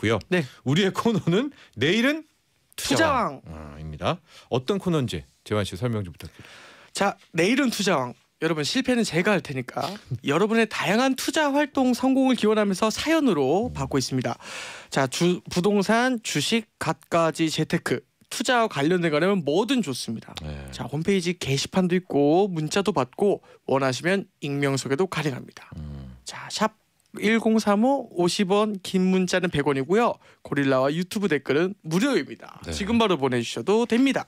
있고요. 네. 우리의 코너는 내일은 투자왕. 투자왕입니다. 어떤 코너인지 재환 씨 설명 좀 부탁드립니다. 자, 내일은 투자왕. 여러분 실패는 제가 할 테니까 여러분의 다양한 투자 활동 성공을 기원하면서 사연으로 받고 있습니다. 자, 주, 부동산, 주식, 갖가지 재테크 투자와 관련된 거라면 뭐든 좋습니다. 네. 자 홈페이지 게시판도 있고 문자도 받고 원하시면 익명 소개도 가능합니다. 음. 자샵 1035 50원 긴 문자는 100원이고요. 고릴라와 유튜브 댓글은 무료입니다. 네. 지금 바로 보내주셔도 됩니다.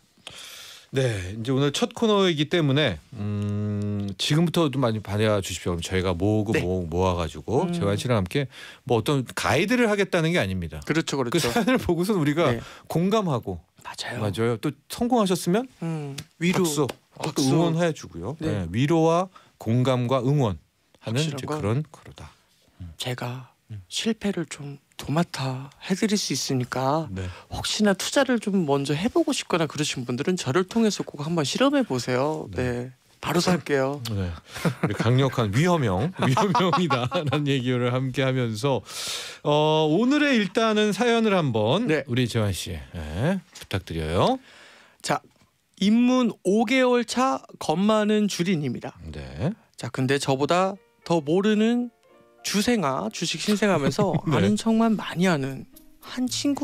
네, 이제 오늘 첫 코너이기 때문에 음, 지금부터 좀 많이 반해와 주십시오. 그럼 저희가 모으고 네. 모아 가지고 음. 재환 씨랑 함께 뭐 어떤 가이드를 하겠다는 게 아닙니다. 그렇죠, 그렇죠. 그 사연을 보고선 우리가 네. 공감하고 맞아요. 맞아요. 또 성공하셨으면 음, 위로, 박수, 박수. 응원해 주고요. 네. 네. 위로와 공감과 응원 하는 그런 거다 제가 음. 실패를 좀 도맡아 해드릴 수 있으니까 네. 혹시나 투자를 좀 먼저 해보고 싶거나 그러신 분들은 저를 통해서 꼭 한번 실험해 보세요. 네. 네. 바로 살게요. 네. 강력한 위험형, 위험형이다라는 얘기를 함께 하면서 어, 오늘의 일단은 사연을 한번 네. 우리 재환 씨 네, 부탁드려요. 자, 입문 5개월 차겁 많은 주린입니다. 네. 자, 근데 저보다 더 모르는 주생아 주식 신생하면서 네. 아는 척만 많이 하는 한 친구